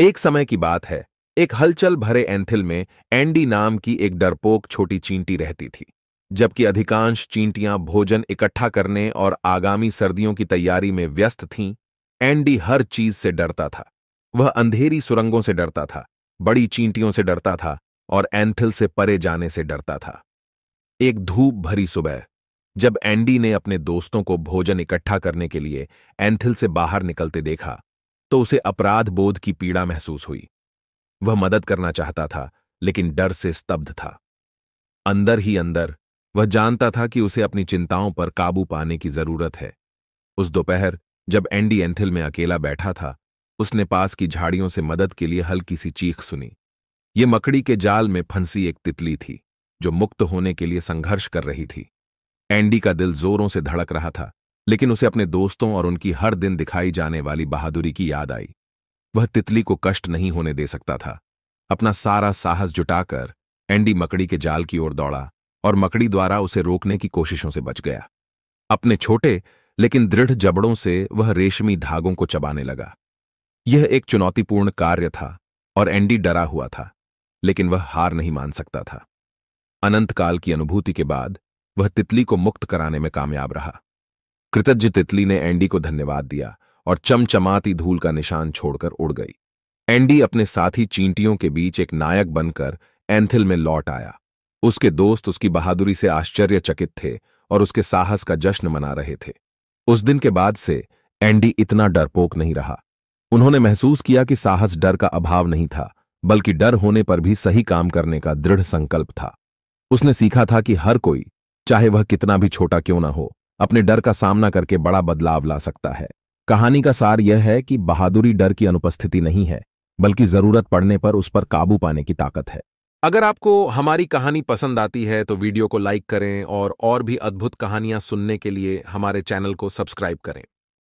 एक समय की बात है एक हलचल भरे एंथिल में एंडी नाम की एक डरपोक छोटी चींटी रहती थी जबकि अधिकांश चींटियां भोजन इकट्ठा करने और आगामी सर्दियों की तैयारी में व्यस्त थीं एंडी हर चीज से डरता था वह अंधेरी सुरंगों से डरता था बड़ी चींटियों से डरता था और एंथिल से परे जाने से डरता था एक धूप भरी सुबह जब एंडी ने अपने दोस्तों को भोजन इकट्ठा करने के लिए एंथिल से बाहर निकलते देखा तो उसे अपराध बोध की पीड़ा महसूस हुई वह मदद करना चाहता था लेकिन डर से स्तब्ध था अंदर ही अंदर वह जानता था कि उसे अपनी चिंताओं पर काबू पाने की जरूरत है उस दोपहर जब एंडी एंथिल में अकेला बैठा था उसने पास की झाड़ियों से मदद के लिए हल्की सी चीख सुनी ये मकड़ी के जाल में फंसी एक तितली थी जो मुक्त होने के लिए संघर्ष कर रही थी एंडी का दिल जोरों से धड़क रहा था लेकिन उसे अपने दोस्तों और उनकी हर दिन दिखाई जाने वाली बहादुरी की याद आई वह तितली को कष्ट नहीं होने दे सकता था अपना सारा साहस जुटाकर एंडी मकड़ी के जाल की ओर दौड़ा और मकड़ी द्वारा उसे रोकने की कोशिशों से बच गया अपने छोटे लेकिन दृढ़ जबड़ों से वह रेशमी धागों को चबाने लगा यह एक चुनौतीपूर्ण कार्य था और एंडी डरा हुआ था लेकिन वह हार नहीं मान सकता था अनंतकाल की अनुभूति के बाद वह तितली को मुक्त कराने में कामयाब रहा कृतज्ञ तितली ने एंडी को धन्यवाद दिया और चमचमाती धूल का निशान छोड़कर उड़ गई एंडी अपने साथी चींटियों के बीच एक नायक बनकर एंथिल में लौट आया उसके दोस्त उसकी बहादुरी से आश्चर्यचकित थे और उसके साहस का जश्न मना रहे थे उस दिन के बाद से एंडी इतना डरपोक नहीं रहा उन्होंने महसूस किया कि साहस डर का अभाव नहीं था बल्कि डर होने पर भी सही काम करने का दृढ़ संकल्प था उसने सीखा था कि हर कोई चाहे वह कितना भी छोटा क्यों ना हो अपने डर का सामना करके बड़ा बदलाव ला सकता है कहानी का सार यह है कि बहादुरी डर की अनुपस्थिति नहीं है बल्कि जरूरत पड़ने पर उस पर काबू पाने की ताकत है अगर आपको हमारी कहानी पसंद आती है तो वीडियो को लाइक करें और और भी अद्भुत कहानियां सुनने के लिए हमारे चैनल को सब्सक्राइब करें